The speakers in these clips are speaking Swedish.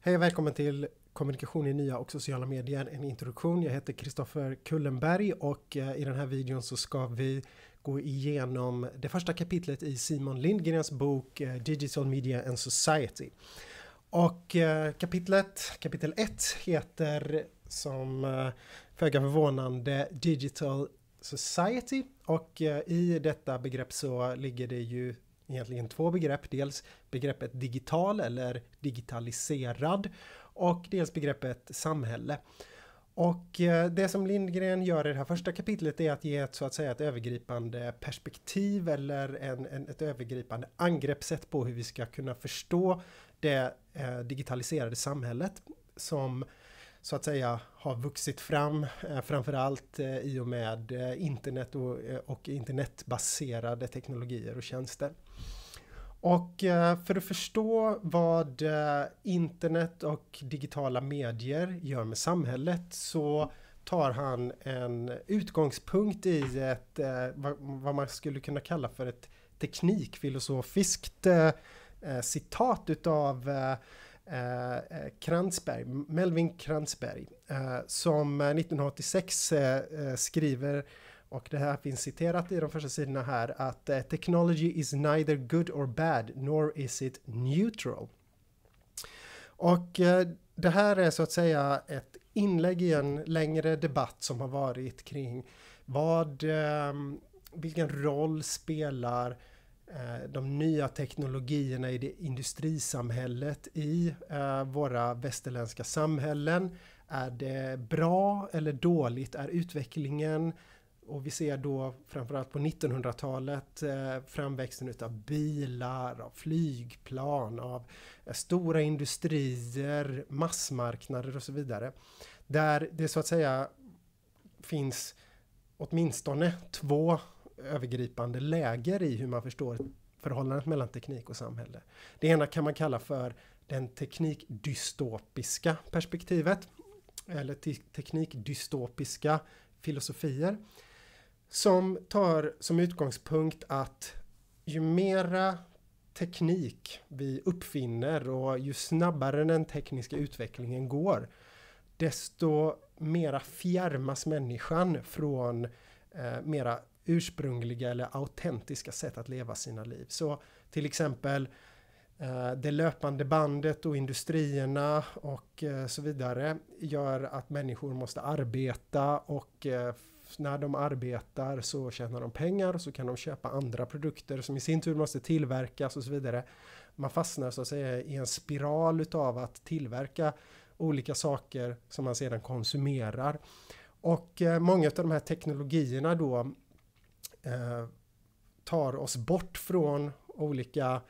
Hej och välkommen till Kommunikation i nya och sociala medier, en introduktion. Jag heter Kristoffer Kullenberg och eh, i den här videon så ska vi gå igenom det första kapitlet i Simon Lindgrens bok eh, Digital Media and Society. Och eh, kapitlet, kapitel 1 heter som föga för förvånande Digital Society och i detta begrepp så ligger det ju egentligen två begrepp. Dels begreppet digital eller digitaliserad och dels begreppet samhälle. Och eh, det som Lindgren gör i det här första kapitlet är att ge ett, så att säga, ett övergripande perspektiv eller en, en ett övergripande angreppssätt på hur vi ska kunna förstå det eh, digitaliserade samhället som så att säga har vuxit fram, eh, framförallt eh, i och med eh, internet och, och internetbaserade teknologier och tjänster. Och för att förstå vad internet och digitala medier gör med samhället så tar han en utgångspunkt i ett, vad man skulle kunna kalla för ett teknikfilosofiskt citat utav eh, eh Krantzberg, Melvin Krantzberg, eh, som 1986 eh, skriver och det här finns citerat i de första sidorna här att technology is neither good or bad nor is it neutral. Och det här är så att säga ett inlägg i en längre debatt som har varit kring vad, vilken roll spelar Eh, de nya teknologierna i det industrisamhället i eh, våra västerländska samhällen. Är det bra eller dåligt? Är utvecklingen och vi ser då framförallt på 1900-talet eh, framväxten utav bilar, av flygplan, av stora industrier, massmarknader och så vidare. Där det så att säga finns åtminstone två övergripande läger i hur man förstår förhållandet mellan teknik och samhälle. Det ena kan man kalla för den teknikdystopiska perspektivet eller te teknikdystopiska filosofier som tar som utgångspunkt att ju mera teknik vi uppfinner och ju snabbare den tekniska utvecklingen går desto mera fjärmas människan från eh, mera ursprungliga eller autentiska sätt att leva sina liv. Så till exempel eh, det löpande bandet och industrierna och eh, så vidare gör att människor måste arbeta och eh, när de arbetar så tjänar de pengar och så kan de köpa andra produkter som i sin tur måste tillverkas och så vidare. Man fastnar så att säga i en spiral utav att tillverka olika saker som man sedan konsumerar. Och många av de här teknologierna då eh, tar oss bort från olika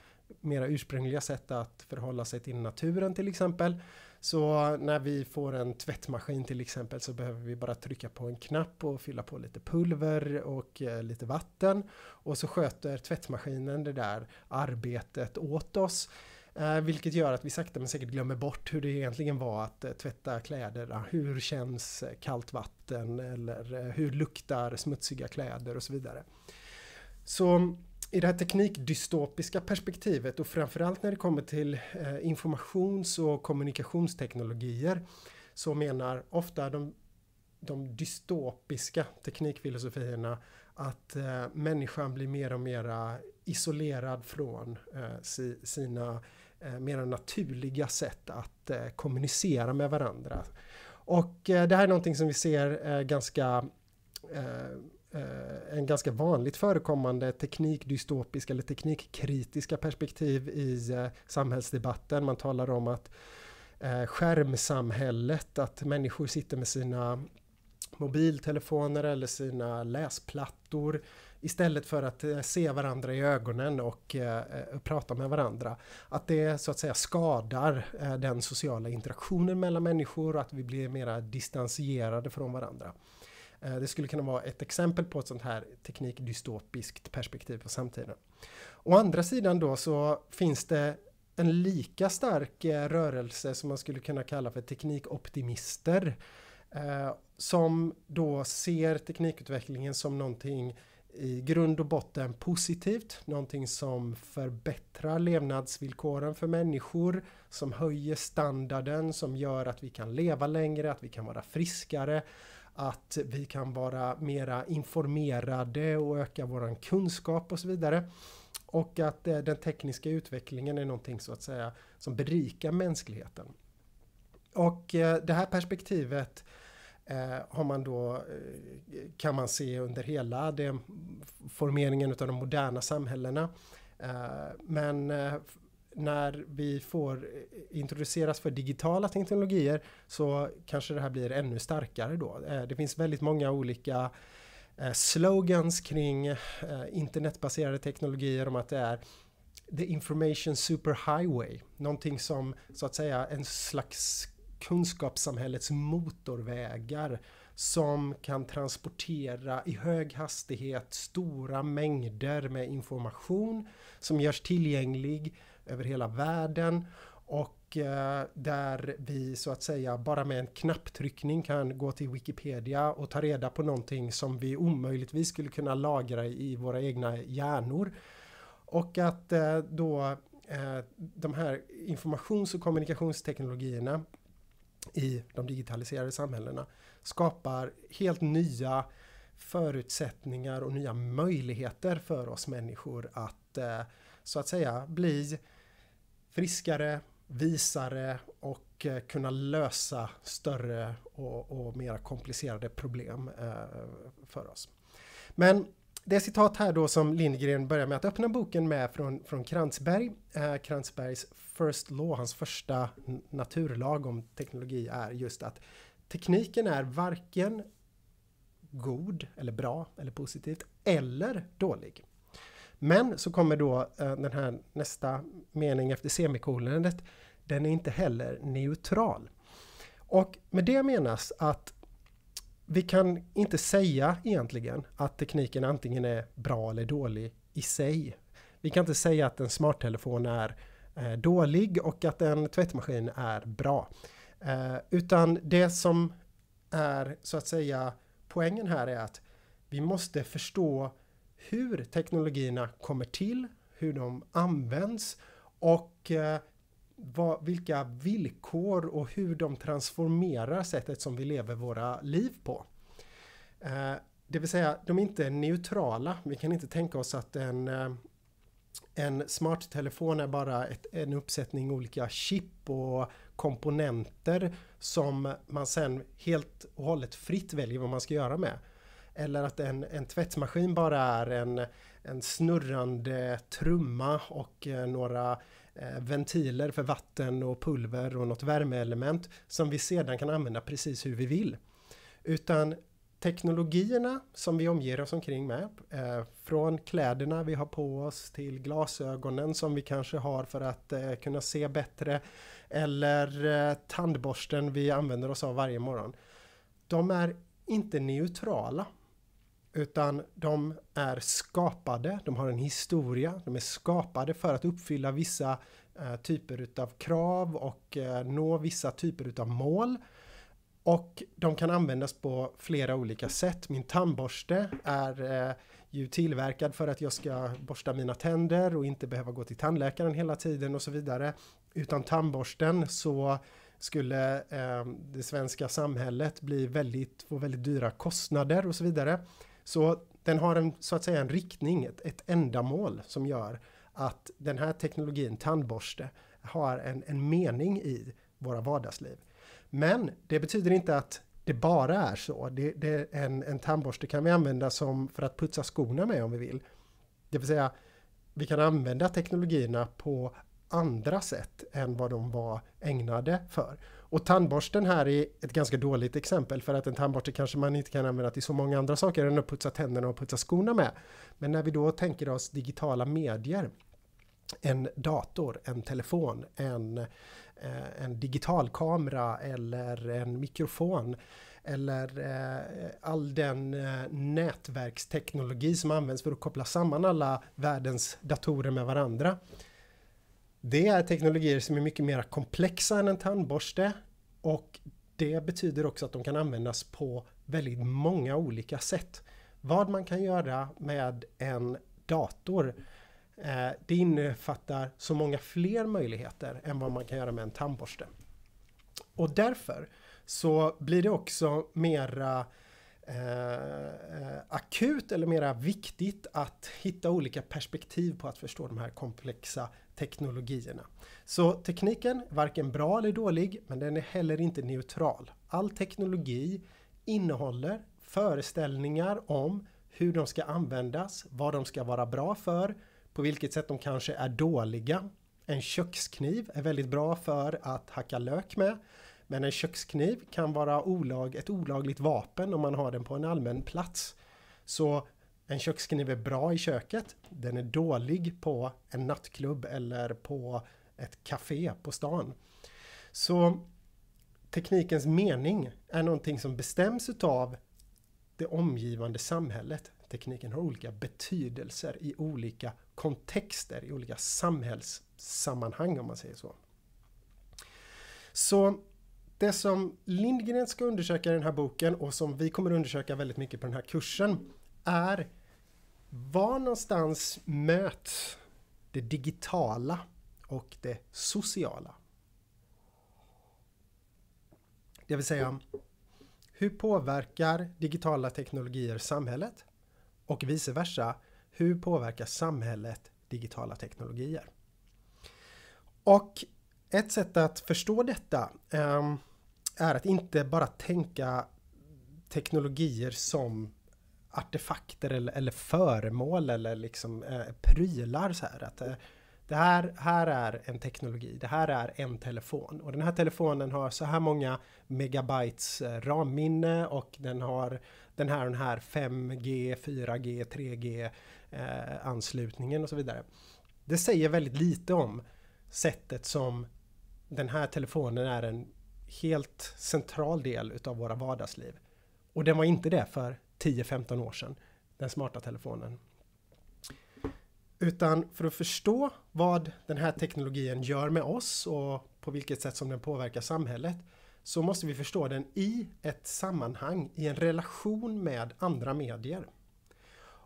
mera ursprungliga sätt att förhålla sig till naturen till exempel. Så när vi får en tvättmaskin till exempel så behöver vi bara trycka på en knapp och fylla på lite pulver och eh, lite vatten. Och så sköter tvättmaskinen det där arbetet åt oss. Eh, vilket gör att vi sakta men säkert glömmer bort hur det egentligen var att eh, tvätta kläderna. Hur känns eh, kallt vatten eller hur luktar smutsiga kläder och så vidare. Så i det här teknikdystopiska perspektivet och framförallt när det kommer till informations och kommunikationsteknologier så menar ofta de, de dystopiska teknikfilosofierna att människan blir mer och mer isolerad från sina Eh, mer naturliga sätt att eh, kommunicera med varandra. Och eh, det här är någonting som vi ser ganska en ganska vanligt förekommande teknikdystopisk eller teknikkritiska perspektiv i samhällsdebatten. Man talar om att skärmsamhället, att människor sitter med sina mobiltelefoner eller sina läsplattor istället för att eh, se varandra i ögonen och eh, eh, prata med varandra. Att det så att säga skadar den sociala interaktionen mellan människor och att vi blir mera distansierade från varandra. Det skulle kunna vara ett exempel på ett sånt här teknikdystopiskt perspektiv på samtiden. Å andra sidan då så finns det en lika stark rörelse som man skulle kunna kalla för teknikoptimister som då ser teknikutvecklingen som någonting i grund och botten positivt, någonting som förbättrar levnadsvillkoren för människor, som höjer standarden, som gör att vi kan leva längre, att vi kan vara friskare, att vi kan vara mera informerade och öka våran kunskap och så vidare. Och att eh, den tekniska utvecklingen är någonting så att säga som berikar mänskligheten. Och eh, det här perspektivet Eh, har man då, eh, kan man se under hela det, formeringen av de moderna samhällena. Eh, men när vi får introduceras för digitala teknologier så kanske det här blir ännu starkare då. Det finns väldigt många olika slogans kring internetbaserade teknologier om att det är the information superhighway, någonting som så att säga en slags kunskapssamhällets motorvägar som kan transportera i hög hastighet stora mängder med information som görs tillgänglig över hela världen och eh, där vi så att säga bara med en knapptryckning kan gå till Wikipedia och ta reda på någonting som vi omöjligtvis skulle kunna lagra i våra egna hjärnor. Och att eh, då eh, de här informations och kommunikationsteknologierna i de digitaliserade samhällena skapar helt nya förutsättningar och nya möjligheter för oss människor att eh, så att säga bli friskare, visare och eh, kunna lösa större och, och mer komplicerade problem eh, för oss. Men det citat här då som Lindgren börjar med att öppna boken med från, från Krantzberg, eh, Krantzbergs First Law, hans första naturlag om teknologi är just att tekniken är varken god eller bra eller positivt eller dålig. Men så kommer då eh, den här nästa mening efter semikolonet, den är inte heller neutral. Och med det menas att vi kan inte säga egentligen att tekniken antingen är bra eller dålig i sig. Vi kan inte säga att en smarttelefon är eh, dålig och att en tvättmaskin är bra. Eh, utan det som är så att säga poängen här är att vi måste förstå hur teknologierna kommer till, hur de används och eh, vad, vilka villkor och hur de transformerar sättet som vi lever våra liv på. Eh, det vill säga, de är inte neutrala. Vi kan inte tänka oss att en, eh, en smarttelefon är bara ett, en uppsättning olika chip och komponenter som man sen helt och hållet fritt väljer vad man ska göra med. Eller att en, en tvättmaskin bara är en, en snurrande trumma och eh, några Eh, ventiler för vatten och pulver och något värmeelement som vi sedan kan använda precis hur vi vill. Utan teknologierna som vi omger oss omkring med, eh, från kläderna vi har på oss till glasögonen som vi kanske har för att eh, kunna se bättre eller tandborsten vi använder oss av varje morgon. De är inte neutrala utan de är skapade, de har en historia, de är skapade för att uppfylla vissa eh, typer utav krav och eh, nå vissa typer utav mål. Och de kan användas på flera olika sätt. Min tandborste är eh, ju tillverkad för att jag ska borsta mina tänder och inte behöva gå till tandläkaren hela tiden och så vidare. Utan tandborsten så skulle eh, det svenska samhället bli väldigt, få väldigt dyra kostnader och så vidare. Så den har en, så att säga en riktning, ett, ett ändamål som gör att den här teknologin, tandborste, har en, en mening i våra vardagsliv. Men det betyder inte att det bara är så. Det, det, en, en tandborste kan vi använda som för att putsa skorna med om vi vill. Det vill säga, vi kan använda teknologierna på andra sätt än vad de var ägnade för. Och tandborsten här är ett ganska dåligt exempel för att en tandborste kanske man inte kan använda till så många andra saker än att putsa tänderna och putsa skorna med. Men när vi då tänker oss digitala medier, en dator, en telefon, en, eh, en digital kamera eller en mikrofon eller eh, all den eh, nätverksteknologi som används för att koppla samman alla världens datorer med varandra det är teknologier som är mycket mer komplexa än en tandborste och det betyder också att de kan användas på väldigt många olika sätt. Vad man kan göra med en dator eh, det innefattar så många fler möjligheter än vad man kan göra med en tandborste. Och därför så blir det också mera eh, eh akut eller mera viktigt att hitta olika perspektiv på att förstå de här komplexa teknologierna. Så tekniken, varken bra eller dålig, men den är heller inte neutral. All teknologi innehåller föreställningar om hur de ska användas, vad de ska vara bra för, på vilket sätt de kanske är dåliga. En kökskniv är väldigt bra för att hacka lök med. Men en kökskniv kan vara olag, ett olagligt vapen om man har den på en allmän plats. Så en kökskniv är bra i köket, den är dålig på en nattklubb eller på ett café på stan. Så teknikens mening är någonting som bestäms utav det omgivande samhället. Tekniken har olika betydelser i olika kontexter, i olika samhällssammanhang om man säger så. Så det som Lindgren ska undersöka i den här boken och som vi kommer undersöka väldigt mycket på den här kursen är var någonstans möts det digitala och det sociala? Det vill säga, hur påverkar digitala teknologier samhället? Och vice versa, hur påverkar samhället digitala teknologier? Och ett sätt att förstå detta ehm, är att inte bara tänka teknologier som artefakter eller, eller föremål eller liksom eh, prylar så här. Att, eh, det här, här är en teknologi, det här är en telefon och den här telefonen har så här många megabytes eh, ramminne och den har den här den här 5G, 4G, 3G eh, anslutningen och så vidare. Det säger väldigt lite om sättet som den här telefonen är en helt central del utav våra vardagsliv. Och den var inte det för 10-15 år sedan, den smarta telefonen. Utan för att förstå vad den här teknologin gör med oss och på vilket sätt som den påverkar samhället så måste vi förstå den i ett sammanhang, i en relation med andra medier.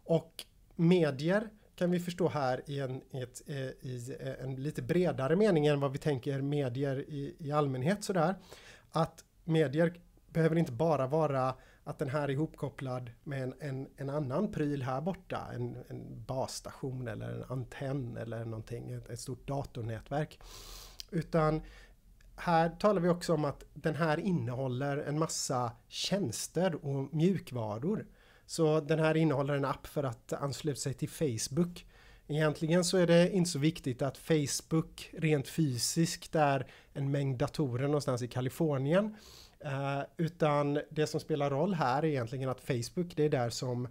Och medier kan vi förstå här i en, i ett, eh, i eh, en lite bredare mening än vad vi tänker medier i, i allmänhet sådär. Att medier behöver inte bara vara att den här är ihopkopplad med en, en, en annan pryl här borta, en, en, basstation eller en antenn eller någonting, ett, ett stort datornätverk. Utan här talar vi också om att den här innehåller en massa tjänster och mjukvaror. Så den här innehåller en app för att ansluta sig till Facebook. Egentligen så är det inte så viktigt att Facebook rent fysiskt är en mängd datorer någonstans i Kalifornien. Eh, utan det som spelar roll här är egentligen att Facebook, det är där som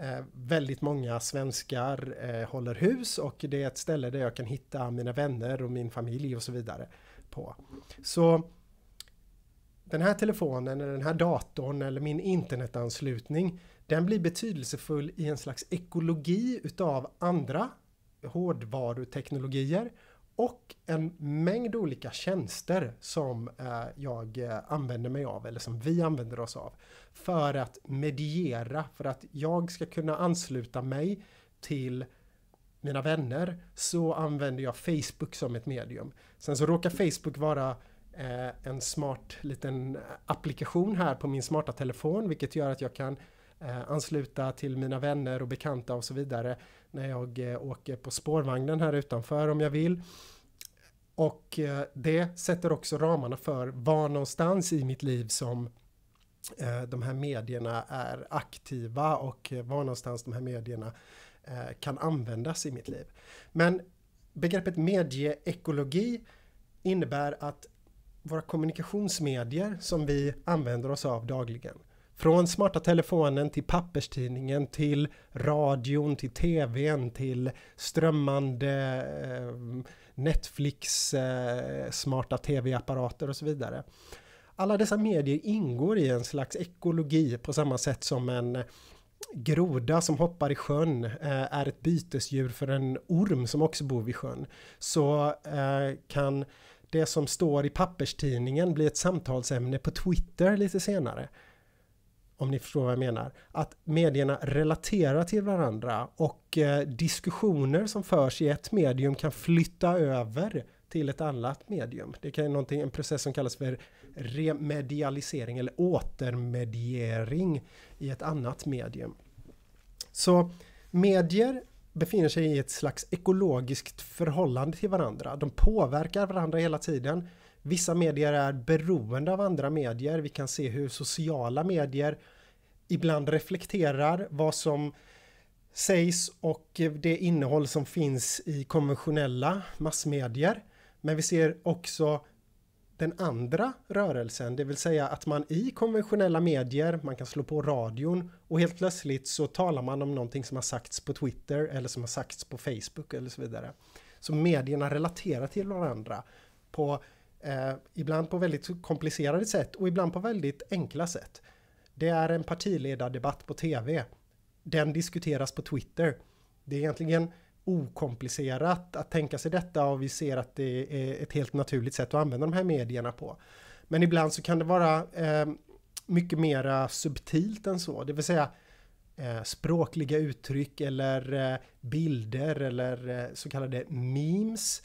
uh, väldigt många svenskar uh, håller hus och det är ett ställe där jag kan hitta mina vänner och min familj och så vidare på. Så den här telefonen eller den här datorn eller min internetanslutning, den blir betydelsefull i en slags ekologi utav andra hårdvaruteknologier och en mängd olika tjänster som eh, jag eh, använder mig av, eller som vi använder oss av, för att mediera, för att jag ska kunna ansluta mig till mina vänner så använder jag Facebook som ett medium. Sen så råkar Facebook vara eh, en smart liten applikation här på min smarta telefon vilket gör att jag kan ansluta till mina vänner och bekanta och så vidare när jag eh, åker på spårvagnen här utanför om jag vill. Och eh, det sätter också ramarna för var någonstans i mitt liv som eh, de här medierna är aktiva och var någonstans de här medierna kan användas i mitt liv. Men begreppet medieekologi innebär att våra kommunikationsmedier som vi använder oss av dagligen från smarta telefonen till papperstidningen till radion till tvn till strömmande eh, Netflix, eh, smarta tv-apparater och så vidare. Alla dessa medier ingår i en slags ekologi på samma sätt som en groda som hoppar i sjön eh, är ett bytesdjur för en orm som också bor vid sjön. Så kan det som står i papperstidningen bli ett samtalsämne på Twitter lite senare om ni förstår vad jag menar, att medierna relaterar till varandra och eh, diskussioner som förs i ett medium kan flytta över till ett annat medium. Det kan vara en process som kallas för remedialisering eller återmediering i ett annat medium. Så medier befinner sig i ett slags ekologiskt förhållande till varandra. De påverkar varandra hela tiden Vissa medier är beroende av andra medier. Vi kan se hur sociala medier ibland reflekterar vad som sägs och det innehåll som finns i konventionella massmedier. Men vi ser också den andra rörelsen, det vill säga att man i konventionella medier, man kan slå på radion och helt plötsligt så talar man om någonting som har sagts på Twitter eller som har sagts på Facebook eller så vidare. Så medierna relaterar till varandra på Eh, ibland på väldigt komplicerade sätt och ibland på väldigt enkla sätt. Det är en partiledardebatt på tv. Den diskuteras på Twitter. Det är egentligen okomplicerat att tänka sig detta och vi ser att det är ett helt naturligt sätt att använda de här medierna på. Men ibland så kan det vara eh, mycket mera subtilt än så, det vill säga eh, språkliga uttryck eller eh, bilder eller eh, så kallade memes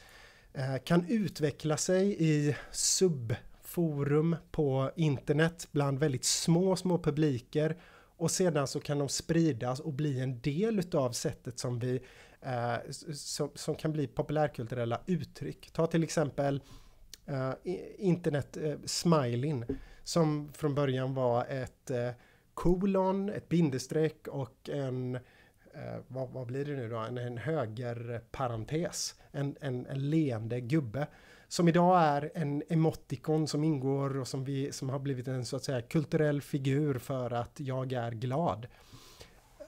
Eh, kan utveckla sig i subforum på internet bland väldigt små, små publiker och sedan så kan de spridas och bli en del utav sättet som vi eh, som, som, kan bli populärkulturella uttryck. Ta till exempel eh, internet eh, smilin som från början var ett eh, kolon, ett bindestreck och en eh, vad, vad, blir det nu då, en, en högerparentes, en, en, en leende gubbe som idag är en emotikon som ingår och som, vi, som har blivit en så att säga kulturell figur för att jag är glad.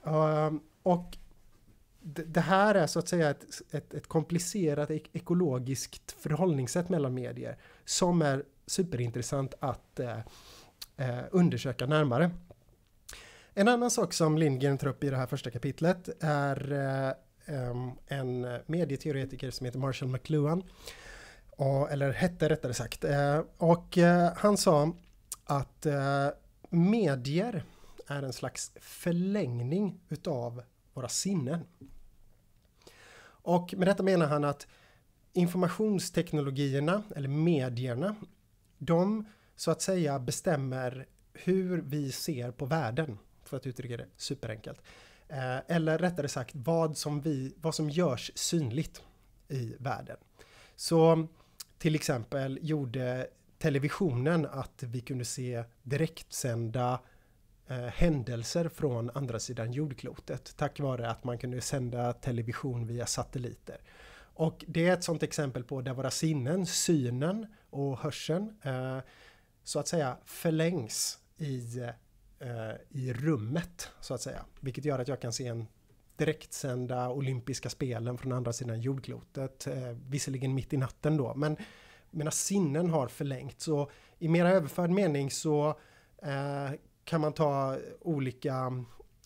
Uh, och det här är så att säga ett, ett, ett komplicerat ek ekologiskt förhållningssätt mellan medier som är superintressant att eh, eh undersöka närmare. En annan sak som Lindgren tar upp i det här första kapitlet är eh, en medieteoretiker som heter Marshall McLuhan. Eller hette rättare sagt. Eh, och eh, han sa att medier är en slags förlängning utav våra sinnen. Och med detta menar han att informationsteknologierna, eller medierna, de så att säga bestämmer hur vi ser på världen för att uttrycka det superenkelt. Eh, eller rättare sagt vad som, vi, vad som görs synligt i världen. Så till exempel gjorde televisionen att vi kunde se direktsända eh, händelser från andra sidan jordklotet tack vare att man kunde sända television via satelliter. Och det är ett sådant exempel på där våra sinnen, synen och hörseln eh, så att säga förlängs i eh, Eh, i rummet så att säga. Vilket gör att jag kan se en direktsända olympiska spelen från andra sidan jordklotet. Eh, visserligen mitt i natten då, men mina sinnen har förlängt. Så i mera överförd mening så eh, kan man ta olika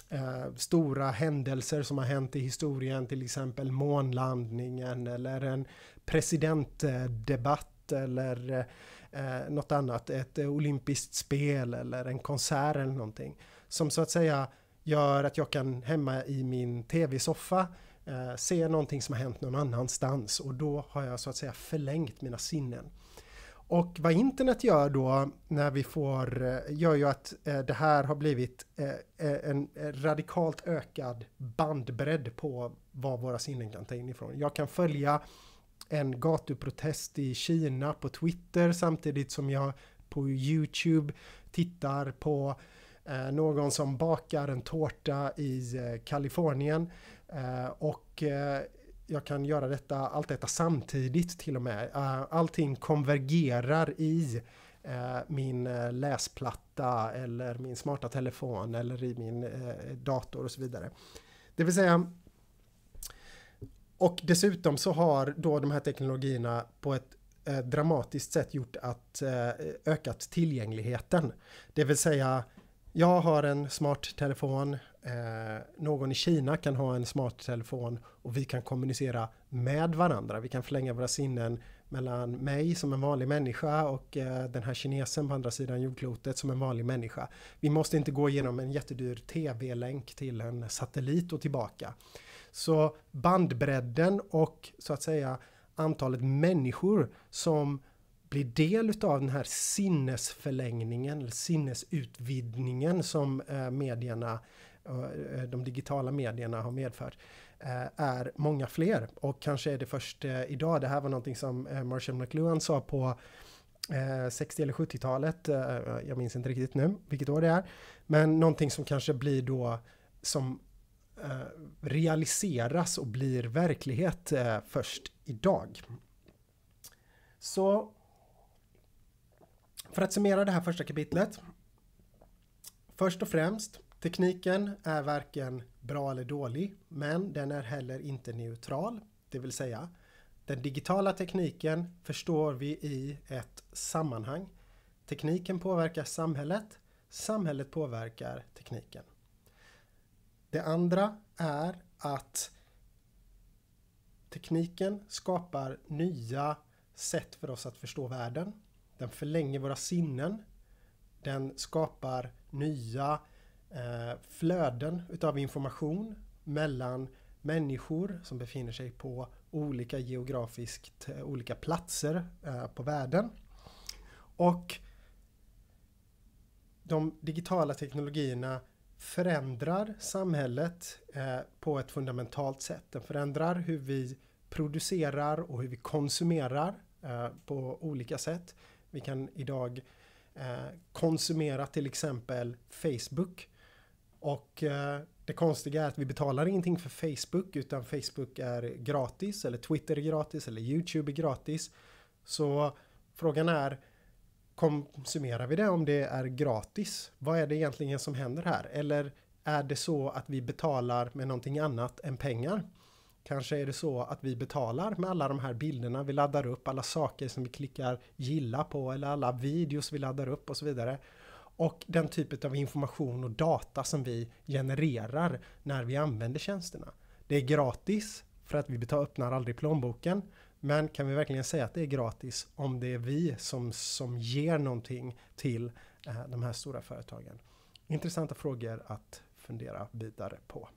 eh, stora händelser som har hänt i historien, till exempel månlandningen eller en presidentdebatt eller eh, eh, något annat, ett eh, olympiskt spel eller en konsert eller någonting. Som så att säga gör att jag kan hemma i min tv-soffa eh, se någonting som har hänt någon annanstans och då har jag så att säga förlängt mina sinnen. Och vad internet gör då när vi får, eh, gör ju att eh, det här har blivit en radikalt ökad bandbredd på vad våra sinnen kan ta in ifrån. Jag kan följa en gatuprotest i Kina på Twitter samtidigt som jag på Youtube tittar på eh, någon som bakar en tårta i eh, Kalifornien. Eh, och jag kan göra detta, allt detta samtidigt till och med. allting konvergerar i min läsplatta eller min smarta telefon eller i min dator och så vidare. Det vill säga och dessutom så har då de här teknologierna på ett eh, dramatiskt sätt gjort att eh, ökat tillgängligheten. Det vill säga, jag har en smart telefon, eh, någon i Kina kan ha en smart telefon och vi kan kommunicera med varandra. Vi kan förlänga våra sinnen mellan mig som en vanlig människa och eh, den här kinesen på andra sidan jordklotet som en vanlig människa. Vi måste inte gå igenom en jättedyr tv-länk till en satellit och tillbaka. Så bandbredden och så att säga antalet människor som blir del av den här sinnesförlängningen, eller sinnesutvidgningen som eh, medierna, eh, eh, de digitala medierna har medfört är många fler. Och kanske är det först idag, det här var någonting som Marshall McLuhan sa på 60 eller 70-talet, jag minns inte riktigt nu vilket år det är, men någonting som kanske blir då som Eh, realiseras och blir verklighet eh, först idag. Så för att summera det här första kapitlet. Först och främst, tekniken är varken bra eller dålig, men den är heller inte neutral. Det vill säga, den digitala tekniken förstår vi i ett sammanhang. Tekniken påverkar samhället, samhället påverkar tekniken. Det andra är att tekniken skapar nya sätt för oss att förstå världen. Den förlänger våra sinnen. Den skapar nya eh, flöden utav information mellan människor som befinner sig på olika geografiskt eh, olika platser eh, på världen. Och de digitala teknologierna förändrar samhället eh, på ett fundamentalt sätt. Den förändrar hur vi producerar och hur vi konsumerar eh, på olika sätt. Vi kan idag eh, konsumera till exempel Facebook. Och det konstiga är att vi betalar ingenting för Facebook utan Facebook är gratis eller Twitter är gratis eller YouTube är gratis. Så frågan är konsumerar vi det om det är gratis? Vad är det egentligen som händer här? Eller är det så att vi betalar med någonting annat än pengar? Kanske är det så att vi betalar med alla de här bilderna vi laddar upp, alla saker som vi klickar gilla på eller alla videos vi laddar upp och så vidare. Och den typen av information och data som vi genererar när vi använder tjänsterna. Det är gratis för att vi öppnar aldrig plånboken. Men kan vi verkligen säga att det är gratis om det är vi som, som ger någonting till eh, de här stora företagen? Intressanta frågor att fundera vidare på.